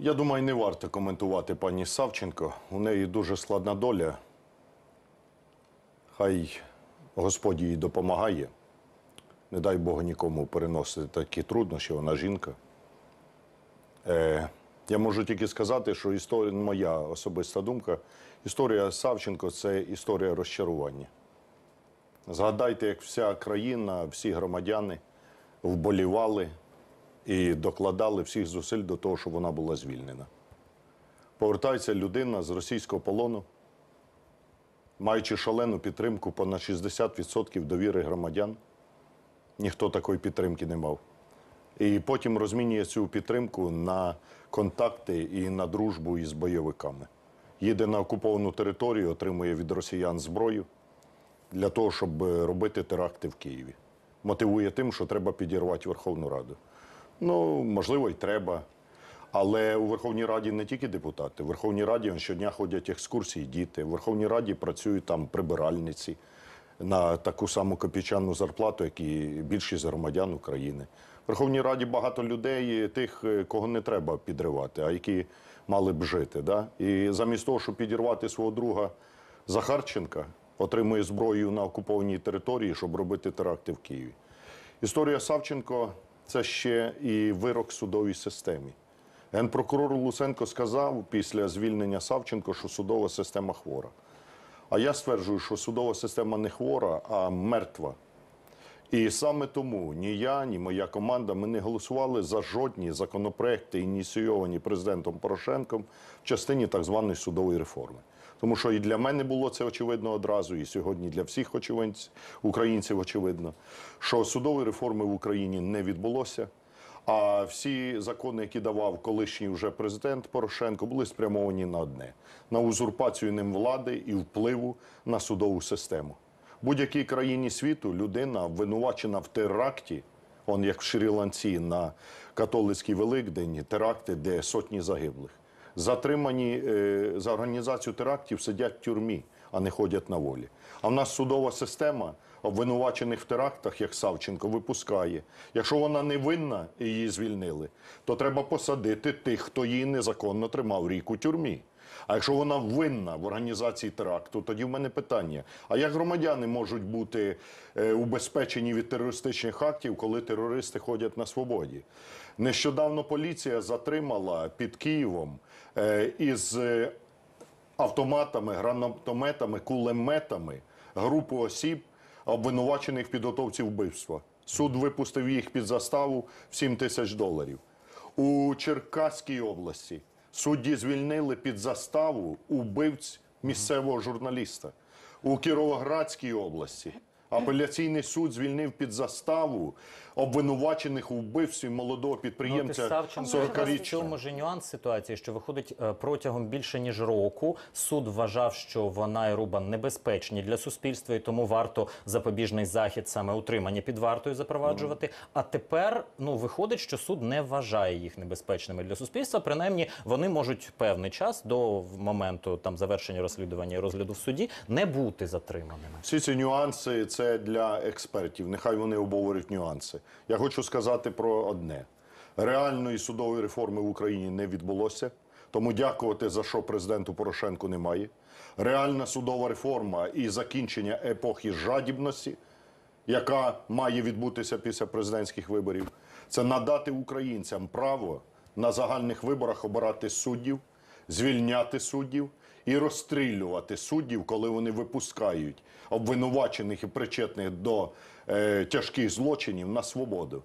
Я думаю, не варто коментувати пані Савченко. У неї дуже складна доля. Хай Господь їй допомагає. Не дай Бог нікому переносити такі труднощі, вона жінка. Е, Я можу тільки сказати, що історія, моя особиста думка, історія Савченко це історія розчарування. Згадайте, як вся країна, всі громадяни вболівали і докладали всіх зусиль до того, щоб вона була звільнена. Повертається людина з російського полону, маючи шалену підтримку понад 60% довіри громадян. Ніхто такої підтримки не мав. І потім розмінює цю підтримку на контакти і на дружбу із бойовиками. Їде на окуповану територію, отримує від росіян зброю для того, щоб робити теракти в Києві. Мотивує тим, що треба підірвати Верховну Раду. Ну, можливо, і треба. Але у Верховній Раді не тільки депутати. У Верховній Раді щодня ходять екскурсії, діти. У Верховній Раді працюють там прибиральниці на таку саму копійчану зарплату, як і більшість громадян України. В Верховній Раді багато людей, тих, е, кого не треба підривати, а які мали б жити. Да? І замість того, щоб підірвати свого друга Захарченка, отримує зброю на окупованій території, щоб робити теракти в Києві. Історія Савченко це ще і вирок судовій системі. Генпрокурор Лусенко сказав після звільнення Савченко, що судова система хвора. А я стверджую, що судова система не хвора, а мертва. І саме тому ні я, ні моя команда ми не голосували за жодні законопроекти, ініційовані президентом Порошенком в частині так званої судової реформи. Тому що і для мене було це очевидно одразу, і сьогодні для всіх українців очевидно, що судової реформи в Україні не відбулося. А всі закони, які давав колишній вже президент Порошенко, були спрямовані на одне на узурпацію ним влади і впливу на судову систему будь-якій країні світу людина обвинувачена в теракті, он як в Шрі-Ланці на католицький Великдень, теракти, де сотні загиблих. Затримані е, за організацію терактів сидять в тюрмі, а не ходять на волі. А в нас судова система обвинувачених в терактах, як Савченко, випускає. Якщо вона не винна і її звільнили, то треба посадити тих, хто її незаконно тримав рік у тюрмі. А якщо вона винна в організації теракту, тоді в мене питання: а як громадяни можуть бути е, убезпечені від терористичних актів, коли терористи ходять на свободі? Нещодавно поліція затримала під Києвом е, із е, автоматами, гранатометами, кулеметами групу осіб, обвинувачених в підготовці вбивства. Суд випустив їх під заставу в 7 тисяч доларів у Черкаській області. Судді звільнили під заставу убивць місцевого журналіста у Кіровоградській області. Апеляційний суд звільнив під заставу обвинувачених у вбивстві молодого ну, підприємця. Ну, 40-річного. Чому ж нюанс ситуації, що виходить е, протягом більше ніж року, суд вважав, що вона і Рубан небезпечні для суспільства, і тому варто запобіжний захід саме утримання під вартою запроваджувати. Mm. А тепер ну виходить, що суд не вважає їх небезпечними для суспільства. Принаймні, вони можуть певний час до моменту там завершення розслідування і розгляду в суді не бути затриманими. Всі ці нюанси це для експертів. Нехай вони обговорюють нюанси. Я хочу сказати про одне: реальної судової реформи в Україні не відбулося. Тому дякувати за що президенту Порошенку немає. Реальна судова реформа і закінчення епохи жадібності, яка має відбутися після президентських виборів, це надати українцям право на загальних виборах обирати суддів, звільняти суддів і розстрілювати суддів, коли вони випускають обвинувачених і причетних до е, тяжких злочинів на свободу.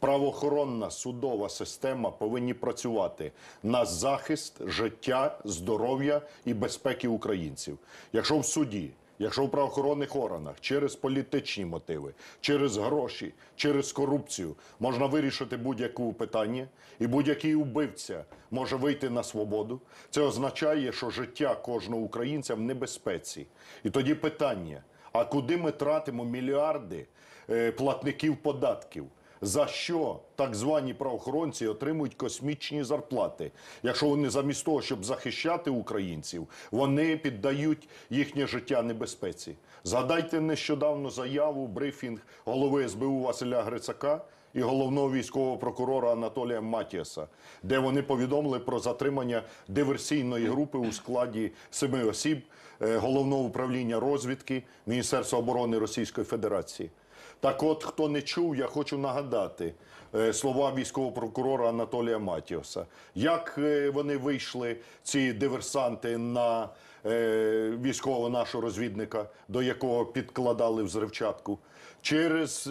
Правоохоронна судова система повинні працювати на захист життя, здоров'я і безпеки українців. Якщо в суді якщо в правоохоронних органах через політичні мотиви, через гроші, через корупцію можна вирішити будь-яке питання, і будь-який убивця може вийти на свободу, це означає, що життя кожного українця в небезпеці. І тоді питання: а куди ми тратимо мільярди е, платників податків? за що так звані правоохоронці отримують космічні зарплати, якщо вони замість того, щоб захищати українців, вони піддають їхнє життя небезпеці. Згадайте нещодавно заяву брифінг голови СБУ Василя Грицака. І головного військового прокурора Анатолія Матіаса, де вони повідомили про затримання диверсійної групи у складі семи осіб е, головного управління розвідки Міністерства оборони Російської Федерації. Так, от хто не чув, я хочу нагадати е, слова військового прокурора Анатолія Матіоса, як е, вони вийшли, ці диверсанти, на е, військового нашого розвідника, до якого підкладали взривчатку, через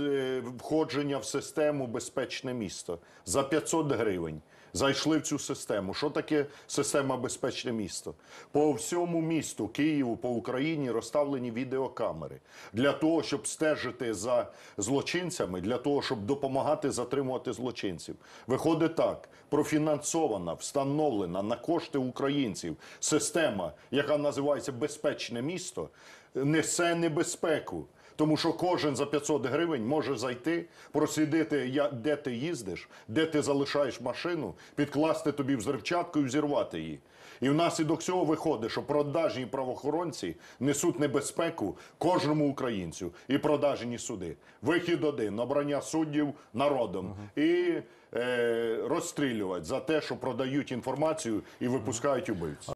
входження в систему безпечне місто за 500 гривень зайшли в цю систему. Що таке система безпечне місто? По всьому місту Києву по Україні розставлені відеокамери для того, щоб стежити за злочинцями, для того, щоб допомагати затримувати злочинців. Виходить так: профінансована, встановлена на кошти українців система, яка називається безпечне місто, несе небезпеку. Тому що кожен за 500 гривень може зайти, просидити де ти їздиш, де ти залишаєш машину, підкласти тобі взривчатку і взірвати її. І внаслідок цього виходить, що продажні правоохоронці несуть небезпеку кожному українцю і продажні суди. Вихід один обрання суддів народом і е, розстрілювати за те, що продають інформацію і випускають убивців.